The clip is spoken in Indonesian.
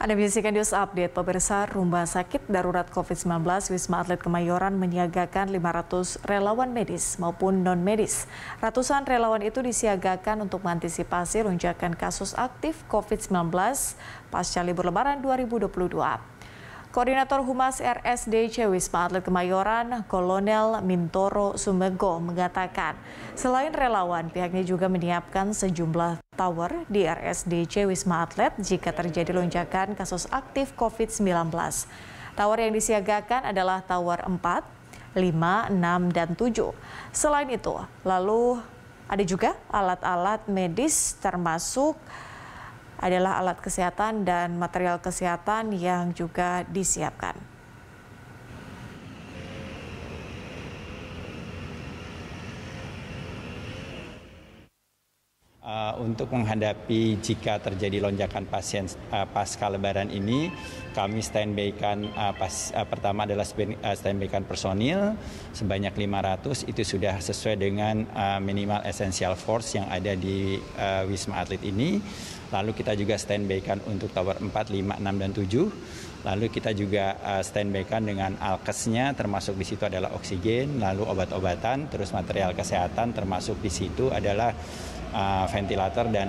Anda menyaksikan news update, pemirsa rumah sakit darurat COVID-19 Wisma Atlet Kemayoran menyiagakan 500 relawan medis maupun non-medis. Ratusan relawan itu disiagakan untuk mengantisipasi lonjakan kasus aktif COVID-19 pasca libur lebaran 2022. Koordinator Humas RSDC Wisma Atlet Kemayoran, Kolonel Mintoro Sumego mengatakan, selain relawan, pihaknya juga menyiapkan sejumlah tower di RSDC Wisma Atlet jika terjadi lonjakan kasus aktif COVID-19. Tower yang disiagakan adalah tower 4, 5, 6, dan 7. Selain itu, lalu ada juga alat-alat medis termasuk adalah alat kesehatan dan material kesehatan yang juga disiapkan. Eh, untuk menghadapi jika terjadi lonjakan pasien eh, pasca lebaran ini kami standby-kan eh, pertama adalah standby-kan personil sebanyak 500 itu sudah sesuai dengan minimal essential force yang ada di Wisma Atlet ini. Lalu kita juga standby-kan untuk tower 4, 5, 6 dan 7. Lalu kita juga uh, standby-kan dengan alkesnya termasuk di situ adalah oksigen, lalu obat-obatan, terus material kesehatan termasuk di situ adalah Eh, ventilator dan